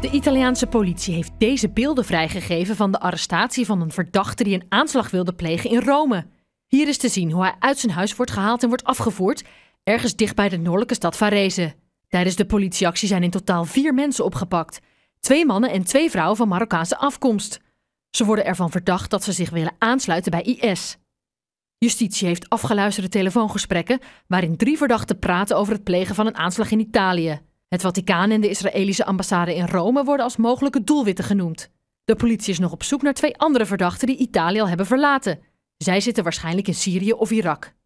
De Italiaanse politie heeft deze beelden vrijgegeven van de arrestatie van een verdachte die een aanslag wilde plegen in Rome. Hier is te zien hoe hij uit zijn huis wordt gehaald en wordt afgevoerd, ergens dicht bij de noordelijke stad Varese. Tijdens de politieactie zijn in totaal vier mensen opgepakt: twee mannen en twee vrouwen van Marokkaanse afkomst. Ze worden ervan verdacht dat ze zich willen aansluiten bij IS. Justitie heeft afgeluisterde telefoongesprekken waarin drie verdachten praten over het plegen van een aanslag in Italië. Het Vaticaan en de Israëlische ambassade in Rome worden als mogelijke doelwitten genoemd. De politie is nog op zoek naar twee andere verdachten die Italië al hebben verlaten. Zij zitten waarschijnlijk in Syrië of Irak.